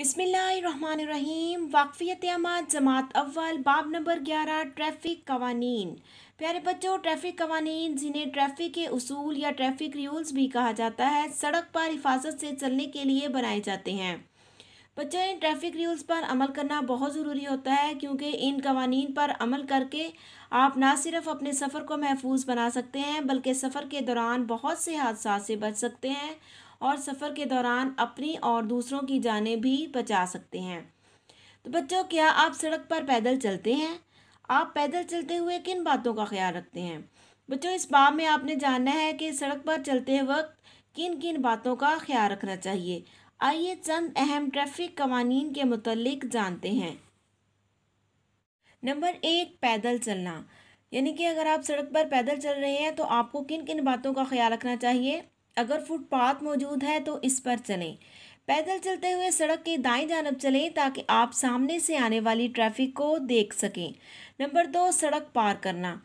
बिसमीम वाकफ़ियत आमाद जमात अव्वल बाब नंबर ग्यारह ट्रैफिक कवानीन प्यारे बच्चों ट्रैफिक कवानीन जिन्हें ट्रैफिक के असूल या ट्रैफिक रूल्स भी कहा जाता है सड़क पर हिफाजत से चलने के लिए बनाए जाते हैं बच्चों इन ट्रैफिक रूल्स पर अमल करना बहुत ज़रूरी होता है क्योंकि इन कवानीन पर अमल करके आप ना सिर्फ अपने सफ़र को महफूज बना सकते हैं बल्कि सफ़र के दौरान बहुत से हादसा से बच सकते हैं और सफ़र के दौरान अपनी और दूसरों की जानें भी बचा सकते हैं तो बच्चों क्या आप सड़क पर पैदल चलते हैं आप पैदल चलते हुए किन बातों का ख्याल रखते हैं बच्चों इस बाब में आपने जानना है कि सड़क पर चलते वक्त किन किन बातों का ख्याल रखना चाहिए आइए चंद अहम ट्रैफिक कवानी के मतलब जानते हैं नंबर एक पैदल चलना यानी कि अगर आप सड़क पर पैदल चल रहे हैं तो आपको किन किन बातों का ख्याल रखना चाहिए अगर फुटपाथ मौजूद है तो इस पर चलें पैदल चलते हुए सड़क के दाएं जानब चलें ताकि आप सामने से आने वाली ट्रैफिक को देख सकें नंबर दो सड़क पार करना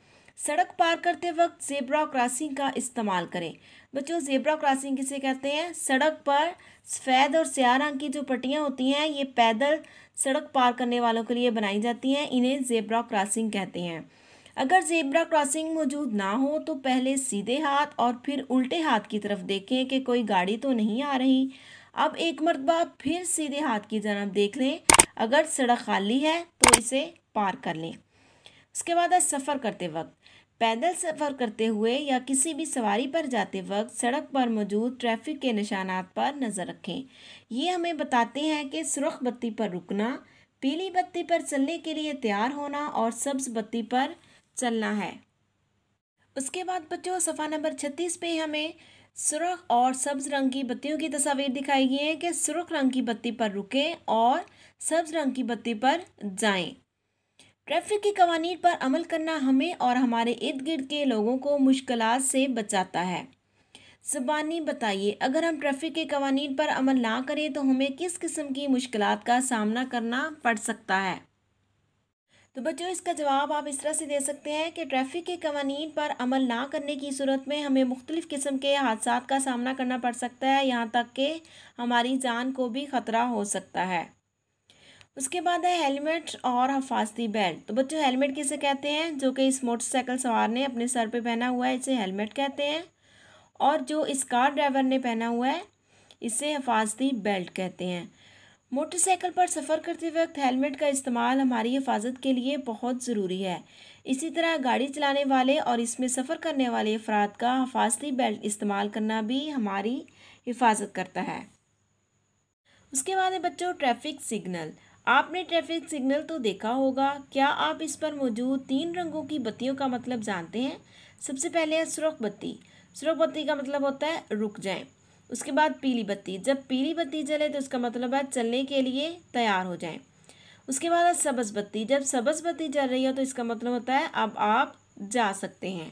सड़क पार करते वक्त जेब्रा क्रॉसिंग का इस्तेमाल करें बच्चों जेब्रा क्रॉसिंग किसे कहते हैं सड़क पर सफ़ेद और स्याह रंग की जो पट्टियाँ होती हैं ये पैदल सड़क पार करने वालों के लिए बनाई जाती हैं इन्हें जेब्रा क्रॉसिंग कहते हैं अगर जेब्रा क्रॉसिंग मौजूद ना हो तो पहले सीधे हाथ और फिर उल्टे हाथ की तरफ देखें कि कोई गाड़ी तो नहीं आ रही अब एक मरतबा फिर सीधे हाथ की जनब देख लें अगर सड़क खाली है तो इसे पार कर लें उसके बाद सफ़र करते वक्त पैदल सफ़र करते हुए या किसी भी सवारी पर जाते वक्त सड़क पर मौजूद ट्रैफिक के निशानात पर नज़र रखें ये हमें बताते हैं कि सुरख बत्ती पर रुकना पीली बत्ती पर चलने के लिए तैयार होना और सब्ज़ बत्ती पर चलना है उसके बाद बच्चों सफ़ा नंबर छत्तीस पे हमें सुरख और सब्ज रंग की बत्तियों की तस्वीर दिखाई गई है कि सुरख रंग की बत्ती पर रुकें और सब्ज रंग की बत्ती पर जाएं। ट्रैफिक के कवानीन पर अमल करना हमें और हमारे इर्द गिर्द के लोगों को मुश्किल से बचाता है जबानी बताइए अगर हम ट्रैफिक के कवानीन पर अमल ना करें तो हमें किस किस्म की मुश्किल का सामना करना पड़ सकता है तो बच्चों इसका जवाब आप इस तरह से दे सकते हैं कि ट्रैफिक के कवानीन पर अमल ना करने की सूरत में हमें मुख्तलिफ़ किस्म के हादसा का सामना करना पड़ सकता है यहाँ तक कि हमारी जान को भी ख़तरा हो सकता है उसके बाद है हेलमेट और हफाजती बेल्ट तो बच्चों हेलमेट किसे कहते हैं जो कि इस मोटरसाइकिल सवार ने अपने सर पे पहना हुआ है इसे हेलमेट कहते हैं और जो इस कार ड्राइवर ने पहना हुआ है इसे हफाजती बेल्ट कहते हैं मोटरसाइकिल पर सफ़र करते वक्त हेलमेट का इस्तेमाल हमारी हिफाजत के लिए बहुत ज़रूरी है इसी तरह गाड़ी चलाने वाले और इसमें सफ़र करने वाले अफराद का हफाजती बेल्ट इस्तेमाल करना भी हमारी हिफाजत करता है उसके बाद है बच्चों ट्रैफिक सिग्नल आपने ट्रैफिक सिग्नल तो देखा होगा क्या आप इस पर मौजूद तीन रंगों की बत्तियों का मतलब जानते हैं सबसे पहले है सुरख बत्ती सुरख बत्ती का मतलब होता है रुक जाएं उसके बाद पीली बत्ती जब पीली बत्ती जले तो उसका मतलब है चलने के लिए तैयार हो जाएं उसके बाद है सबज बत्ती जब सबज बत्ती जल रही हो तो इसका मतलब होता है अब आप जा सकते हैं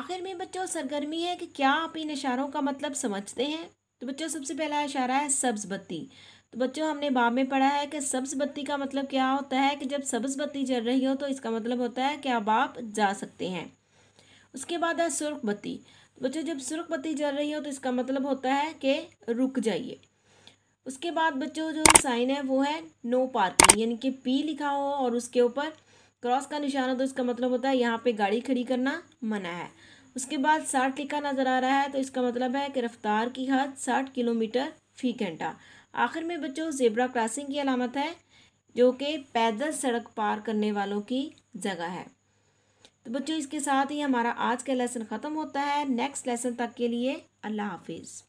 आखिर में बच्चों सरगर्मी है कि क्या आप इन इशारों का मतलब समझते हैं तो बच्चों सबसे पहला इशारा है सब्ज बत्ती तो बच्चों हमने बाब में पढ़ा है कि सब्ज बत्ती का मतलब क्या होता है कि जब सब्ज बत्ती जल रही हो तो इसका मतलब होता है कि अब आप जा सकते हैं उसके बाद है सुर्ख बत्ती बच्चों जब सुरख बत्ती जल रही हो तो इसका मतलब होता है कि रुक जाइए उसके बाद बच्चों जो साइन है वो है नो पार्किंग यानी कि पी लिखा हो और उसके ऊपर क्रॉस का निशान हो तो इसका मतलब होता है यहाँ पे गाड़ी खड़ी करना मना है उसके बाद साठ लिखा नज़र आ रहा है तो इसका मतलब है कि रफ्तार की हद साठ किलोमीटर फी घंटा आखिर में बच्चों जेबरा क्रॉसिंग की अलामत है जो कि पैदल सड़क पार करने वालों की जगह है तो बच्चों इसके साथ ही हमारा आज का लेसन ख़त्म होता है नेक्स्ट लेसन तक के लिए अल्लाह हाफिज़